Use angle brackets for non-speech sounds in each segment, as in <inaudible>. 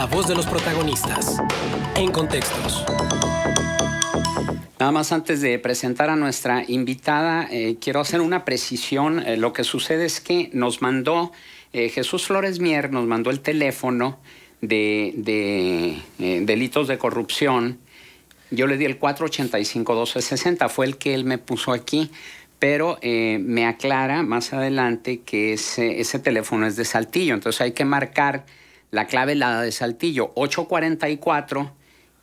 La voz de los protagonistas. En contextos. Nada más antes de presentar a nuestra invitada, eh, quiero hacer una precisión. Eh, lo que sucede es que nos mandó eh, Jesús Flores Mier, nos mandó el teléfono de, delitos de corrupción. Yo le di el 485-1260, fue el que él me puso aquí, pero me aclara más adelante que ese, ese teléfono es de Saltillo, entonces hay que marcar la clave lada la de Saltillo, 844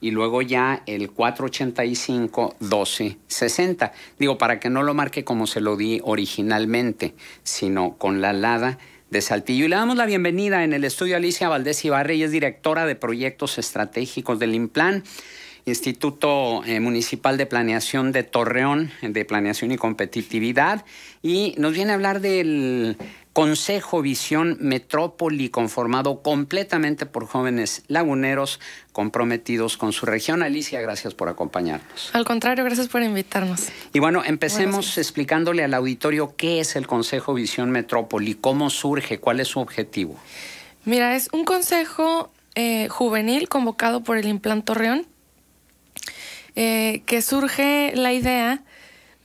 y luego ya el 485-1260. Digo, para que no lo marque como se lo di originalmente, sino con la lada de Saltillo. Y le damos la bienvenida en el estudio Alicia Valdés Ibarre. y es directora de proyectos estratégicos del IMPLAN. Instituto eh, Municipal de Planeación de Torreón, de Planeación y Competitividad, y nos viene a hablar del Consejo Visión Metrópoli conformado completamente por jóvenes laguneros comprometidos con su región. Alicia, gracias por acompañarnos. Al contrario, gracias por invitarnos. Y bueno, empecemos explicándole al auditorio qué es el Consejo Visión Metrópoli, cómo surge, cuál es su objetivo. Mira, es un consejo eh, juvenil convocado por el Implanto Torreón, eh, que surge la idea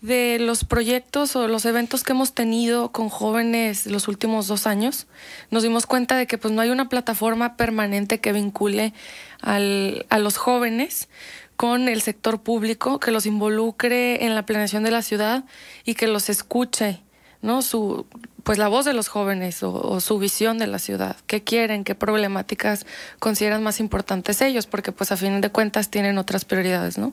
de los proyectos o los eventos que hemos tenido con jóvenes los últimos dos años, nos dimos cuenta de que pues no hay una plataforma permanente que vincule a los jóvenes con el sector público, que los involucre en la planeación de la ciudad y que los escuche, ¿no? Su, pues la voz de los jóvenes o, o, su visión de la ciudad, qué quieren, qué problemáticas consideran más importantes ellos, porque pues a fin de cuentas tienen otras prioridades, ¿no?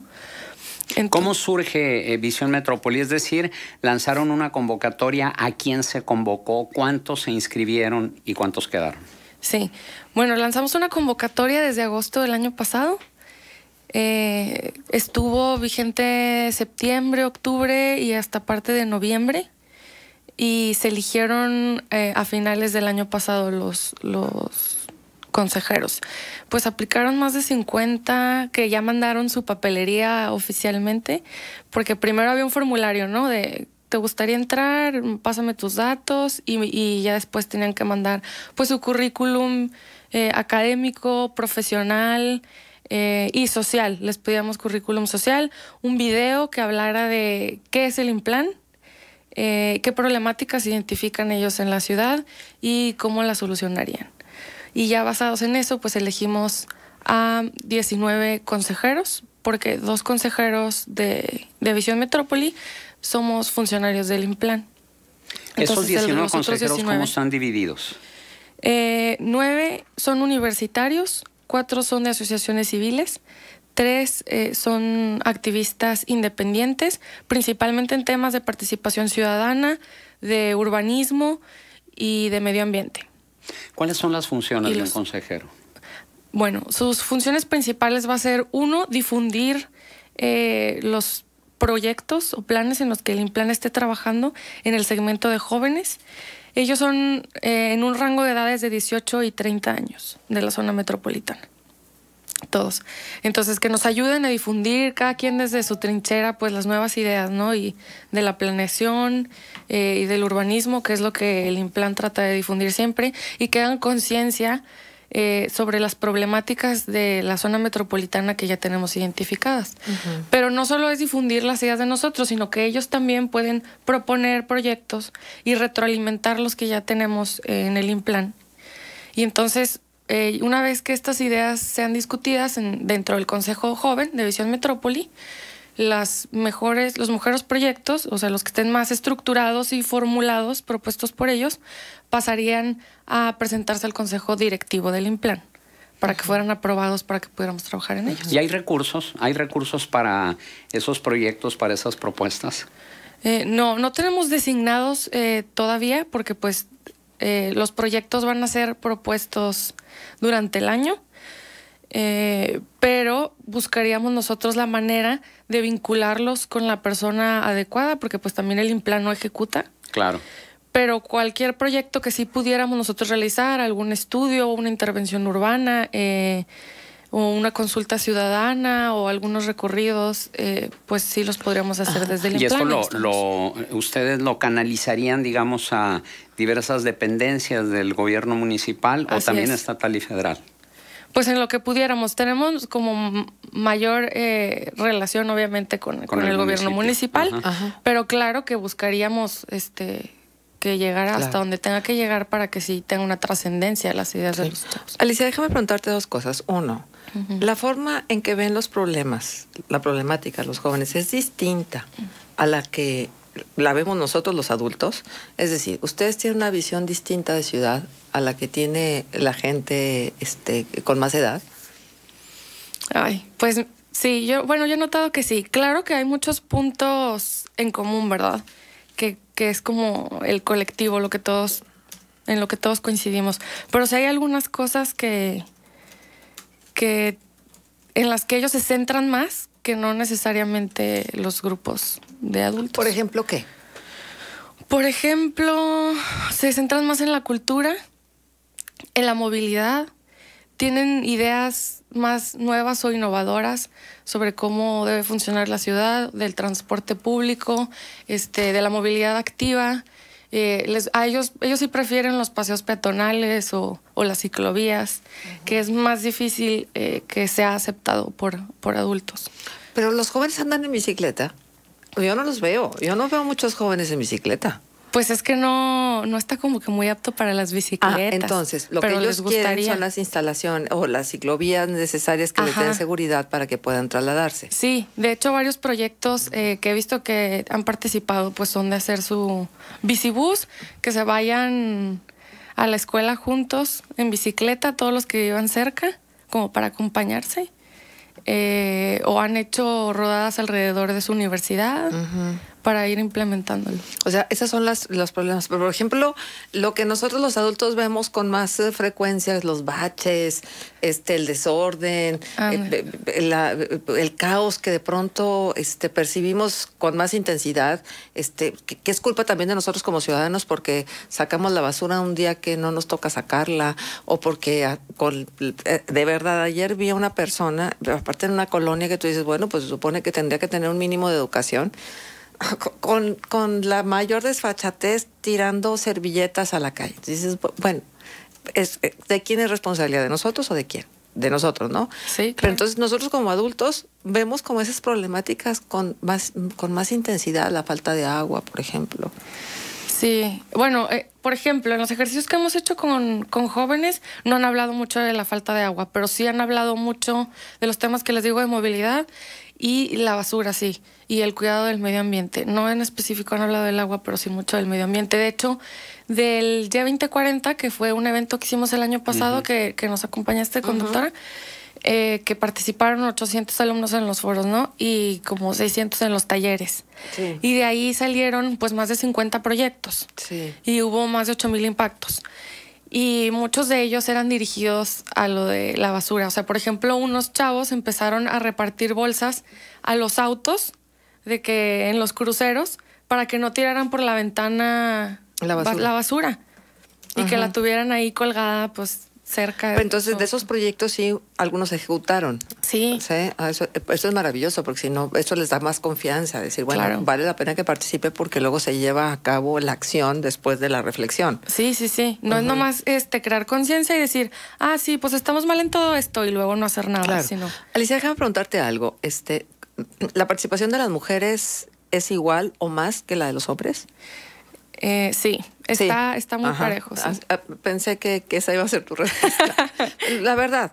¿Cómo surge eh, Visión Metrópoli? Es decir, lanzaron una convocatoria, ¿a quién se convocó? ¿Cuántos se inscribieron y cuántos quedaron? Sí, bueno, lanzamos una convocatoria desde agosto del año pasado. Eh, estuvo vigente septiembre, octubre y hasta parte de noviembre. Y se eligieron eh, a finales del año pasado los, los consejeros. Pues aplicaron más de 50 que ya mandaron su papelería oficialmente, porque primero había un formulario, ¿no? De te gustaría entrar, pásame tus datos y, ya después tenían que mandar pues su currículum eh, académico, profesional, eh, y social. Les pedíamos currículum social, un video que hablara de qué es el implán, eh, qué problemáticas identifican ellos en la ciudad y cómo la solucionarían. Y ya basados en eso, pues elegimos a 19 consejeros, porque dos consejeros de, Visión Metrópoli somos funcionarios del IMPLAN. ¿Esos 19 consejeros cómo están divididos? Eh, nueve son universitarios, cuatro son de asociaciones civiles, tres eh, son activistas independientes, principalmente en temas de participación ciudadana, de urbanismo y de medio ambiente. ¿Cuáles son las funciones del de un consejero? Bueno, sus funciones principales va a ser, uno, difundir eh, los proyectos o planes en los que el Implan esté trabajando en el segmento de jóvenes. Ellos son eh, en un rango de edades de 18 y 30 años de la zona metropolitana todos. Entonces, que nos ayuden a difundir cada quien desde su trinchera, pues las nuevas ideas, ¿no? Y de la planeación eh, y del urbanismo, que es lo que el Implan trata de difundir siempre, y que hagan conciencia eh, sobre las problemáticas de la zona metropolitana que ya tenemos identificadas. Pero no solo es difundir las ideas de nosotros, sino que ellos también pueden proponer proyectos y retroalimentar los que ya tenemos eh, en el Implan. Y entonces eh, una vez que estas ideas sean discutidas dentro del Consejo Joven de Visión Metrópoli, las mejores, los mejores proyectos, o sea, los que estén más estructurados y formulados, propuestos por ellos, pasarían a presentarse al Consejo Directivo del Implan para que fueran aprobados, para que pudiéramos trabajar en ellos. ¿Y hay recursos? ¿Hay recursos para esos proyectos, para esas propuestas? Eh, no, no tenemos designados eh, todavía porque pues eh, los proyectos van a ser propuestos durante el año, eh, pero buscaríamos nosotros la manera de vincularlos con la persona adecuada, porque pues también el implan no ejecuta. Claro. Pero cualquier proyecto que sí pudiéramos nosotros realizar, algún estudio, una intervención urbana, eh, o una consulta ciudadana o algunos recorridos, eh, pues sí los podríamos hacer desde el Y esto lo, lo, ustedes lo canalizarían, digamos, a diversas dependencias del gobierno municipal o también estatal y federal. Pues en lo que pudiéramos. Tenemos como mayor eh, relación, obviamente, con, el, gobierno municipal, pero claro que buscaríamos este que llegar hasta donde tenga que llegar para que sí tenga una trascendencia las ideas de los Alicia, déjame preguntarte dos cosas. Uno, la forma en que ven los problemas, la problemática, los jóvenes, es distinta a la que la vemos nosotros los adultos. Es decir, ustedes tienen una visión distinta de ciudad a la que tiene la gente este, con más edad. Ay, pues sí, yo, bueno, yo he notado que sí. Claro que hay muchos puntos en común, ¿verdad? Que que es como el colectivo, lo que todos, en lo que todos coincidimos. Pero si hay algunas cosas que, que en las que ellos se centran más que no necesariamente los grupos de adultos. Por ejemplo, ¿qué? Por ejemplo, se centran más en la cultura, en la movilidad, tienen ideas más nuevas o innovadoras sobre cómo debe funcionar la ciudad, del transporte público, este, de la movilidad activa. Eh, a ellos, ellos sí prefieren los paseos peatonales o, las ciclovías, que es más difícil eh, que sea aceptado por, por adultos. Pero los jóvenes andan en bicicleta. Yo no los veo. Yo no veo muchos jóvenes en bicicleta. Pues es que no, no está como que muy apto para las ah, bicicletas. Ah, entonces, lo que ellos les gustaría. quieren son las instalaciones o las ciclovías necesarias que les den seguridad para que puedan trasladarse. Sí, de hecho varios proyectos eh, que he visto que han participado pues son de hacer su bicibús, que se vayan a la escuela juntos en bicicleta, todos los que vivan cerca, como para acompañarse. Eh, o han hecho rodadas alrededor de su universidad para ir implementándolo. O sea, esas son las, los problemas. pero Por ejemplo, lo que nosotros los adultos vemos con más eh, frecuencia es los baches, este, el desorden, eh, eh, el caos que de pronto este, percibimos con más intensidad, este, que, es culpa también de nosotros como ciudadanos porque sacamos la basura un día que no nos toca sacarla o porque ah, de verdad ayer vi a una persona, aparte en una colonia que tú dices, bueno, pues se supone que tendría que tener un mínimo de educación con, con la mayor desfachatez tirando servilletas a la calle. Dices, bueno, eh, ¿de quién es responsabilidad? ¿De nosotros o de quién? de nosotros, ¿no? Sí. Pero entonces nosotros como adultos vemos como esas problemáticas con más, con más intensidad, la falta de agua, por ejemplo. Sí, bueno, eh, por ejemplo, en los ejercicios que hemos hecho con, jóvenes no han hablado mucho de la falta de agua, pero sí han hablado mucho de los temas que les digo de movilidad y la basura, sí, y el cuidado del medio ambiente. No en específico han hablado del agua, pero sí mucho del medio ambiente. De hecho, del día 2040 que fue un evento que hicimos el año pasado, que, que, nos acompañaste, conductora, doctora, eh, que participaron 800 alumnos en los foros, ¿no? Y como 600 en los talleres. Sí. Y de ahí salieron pues más de 50 proyectos. Sí. Y hubo más de 8.000 impactos. Y muchos de ellos eran dirigidos a lo de la basura. O sea, por ejemplo, unos chavos empezaron a repartir bolsas a los autos de que en los cruceros para que no tiraran por la ventana la basura, y que la tuvieran ahí colgada pues cerca. entonces, de esos proyectos sí, algunos ejecutaron. Sí. ¿sí? Ah, eh, pues, eso, es maravilloso, porque si no, eso les da más confianza, decir, bueno, vale la pena que participe porque luego se lleva a cabo la acción después de la reflexión. Sí, sí, sí. No es nomás este, crear conciencia y decir, ah, sí, pues estamos mal en todo esto y luego no hacer nada. Sino... Alicia, déjame preguntarte algo. Este, ¿La participación de las mujeres es igual o más que la de los hombres? Eh, sí. Está, está muy parejo. Ah, ah, pensé que, que, esa iba a ser tu <laughs> respuesta. <laughs> la verdad,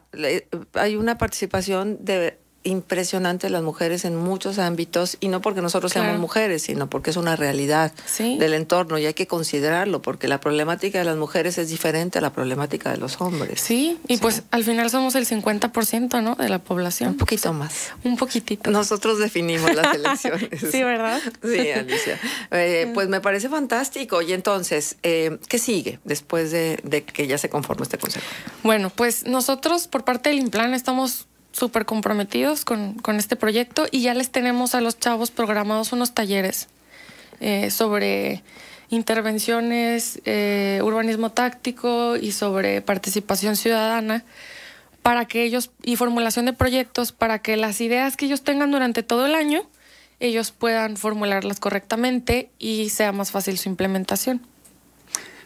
hay una participación de impresionante las mujeres en muchos ámbitos y no porque nosotros seamos mujeres, sino porque es una realidad del entorno y hay que considerarlo porque la problemática de las mujeres es diferente a la problemática de los hombres. Sí, y pues al final somos el 50%, ¿no? de la población. Un poquito más. Un poquitito. Nosotros definimos las <laughs> elecciones. sí, ¿verdad? sí, Alicia. Eh, pues me parece fantástico. Y entonces, eh, ¿qué sigue después de, que ya se conforma este consejo? Bueno, pues nosotros por parte del Implan estamos súper comprometidos con, con, este proyecto y ya les tenemos a los chavos programados unos talleres eh, sobre intervenciones, eh, urbanismo táctico y sobre participación ciudadana para que ellos y formulación de proyectos para que las ideas que ellos tengan durante todo el año ellos puedan formularlas correctamente y sea más fácil su implementación.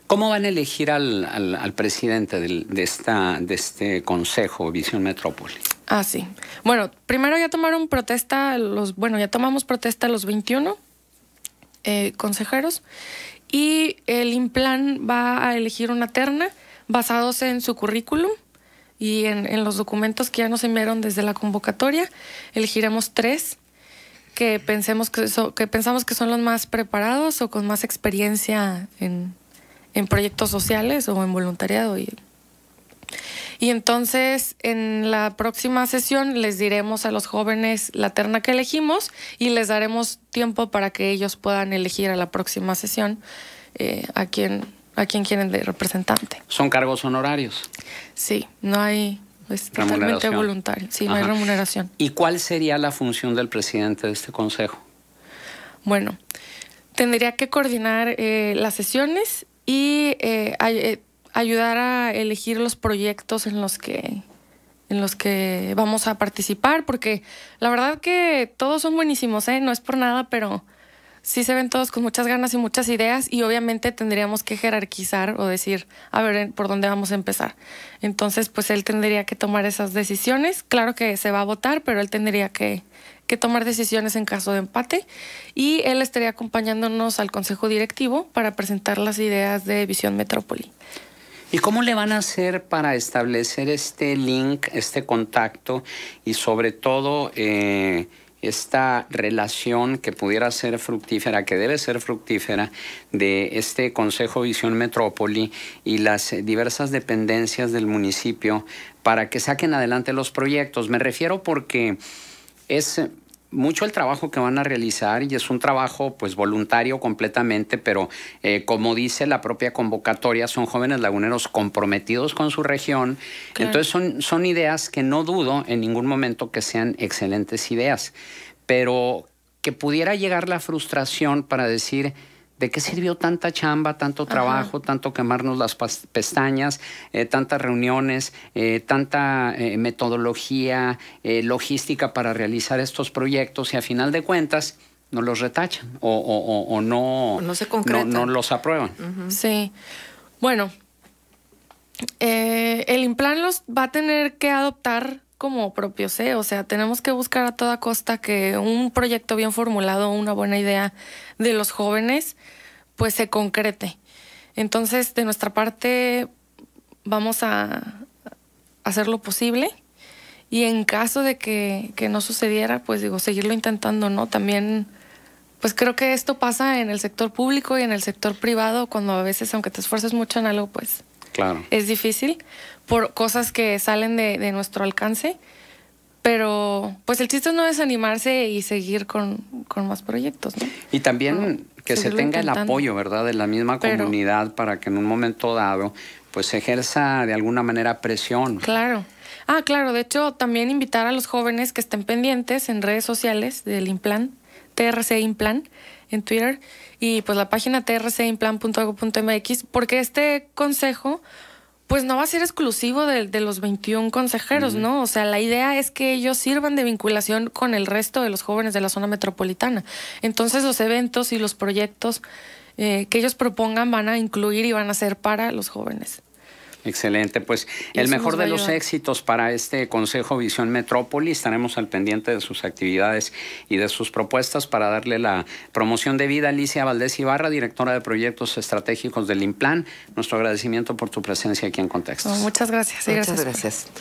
¿Cómo van a elegir al, al, presidente de, esta, de este consejo Visión Metrópoli? Ah, sí. Bueno, primero ya tomaron protesta los, bueno, ya tomamos protesta los 21 eh, consejeros y el IMPLAN va a elegir una terna basados en su currículum y en, los documentos que ya nos enviaron desde la convocatoria. Elegiremos tres que, pensemos que, que pensamos que son los más preparados o con más experiencia en, proyectos sociales o en voluntariado. Y, y entonces en la próxima sesión les diremos a los jóvenes la terna que elegimos y les daremos tiempo para que ellos puedan elegir a la próxima sesión eh, a quién a quién quieren de representante. Son cargos honorarios. Sí, no hay es totalmente voluntario. Sí, no hay remuneración. ¿Y cuál sería la función del presidente de este consejo? Bueno, tendría que coordinar eh, las sesiones y eh, hay, eh, ayudar a elegir los proyectos en los que en los que vamos a participar, porque la verdad que todos son buenísimos, ¿eh? no es por nada, pero sí se ven todos con muchas ganas y muchas ideas y obviamente tendríamos que jerarquizar o decir, a ver, eh, por dónde vamos a empezar. Entonces, pues él tendría que tomar esas decisiones, claro que se va a votar, pero él tendría que, que tomar decisiones en caso de empate y él estaría acompañándonos al Consejo Directivo para presentar las ideas de Visión Metrópoli. ¿Y cómo le van a hacer para establecer este link, este contacto y sobre todo eh, esta relación que pudiera ser fructífera, que debe ser fructífera, de este Consejo Visión Metrópoli y las diversas dependencias del municipio para que saquen adelante los proyectos? Me refiero porque es mucho el trabajo que van a realizar y es un trabajo pues voluntario completamente, pero eh, como dice la propia convocatoria, son jóvenes laguneros comprometidos con su región. Entonces son, son ideas que no dudo en ningún momento que sean excelentes ideas, pero que pudiera llegar la frustración para decir, ¿De qué sirvió tanta chamba, tanto trabajo, tanto quemarnos las pestañas, eh, tantas reuniones, eh, tanta eh, metodología, logística para realizar estos proyectos y a final de cuentas no los retachan o, no, no, se no, los aprueban? Sí. Bueno, el implante los va a tener que adoptar como propios, ¿eh? o sea, tenemos que buscar a toda costa que un proyecto bien formulado, una buena idea de los jóvenes, pues se concrete. Entonces, de nuestra parte, vamos a hacer lo posible y en caso de que, que, no sucediera, pues digo, seguirlo intentando, ¿no? También, pues creo que esto pasa en el sector público y en el sector privado, cuando a veces, aunque te esfuerces mucho en algo, pues claro. es difícil por cosas que salen de, nuestro alcance. Pero pues el chiste no es no desanimarse y seguir con, más proyectos. Y también que se tenga el apoyo, ¿verdad?, de la misma comunidad para que en un momento dado pues se ejerza de alguna manera presión. Claro. Ah, claro. De hecho, también invitar a los jóvenes que estén pendientes en redes sociales del Implan, TRC Implan, en Twitter, y pues la página mx porque este consejo pues no va a ser exclusivo de, los 21 consejeros, ¿no? O sea, la idea es que ellos sirvan de vinculación con el resto de los jóvenes de la zona metropolitana. Entonces los eventos y los proyectos eh, que ellos propongan van a incluir y van a ser para los jóvenes. Excelente, pues el mejor de los éxitos para este Consejo Visión Metrópolis, Estaremos al pendiente de sus actividades y de sus propuestas para darle la promoción de vida. Alicia Valdés Ibarra, directora de proyectos estratégicos del IMPLAN. Nuestro agradecimiento por tu presencia aquí en Contexto. muchas gracias. muchas gracias.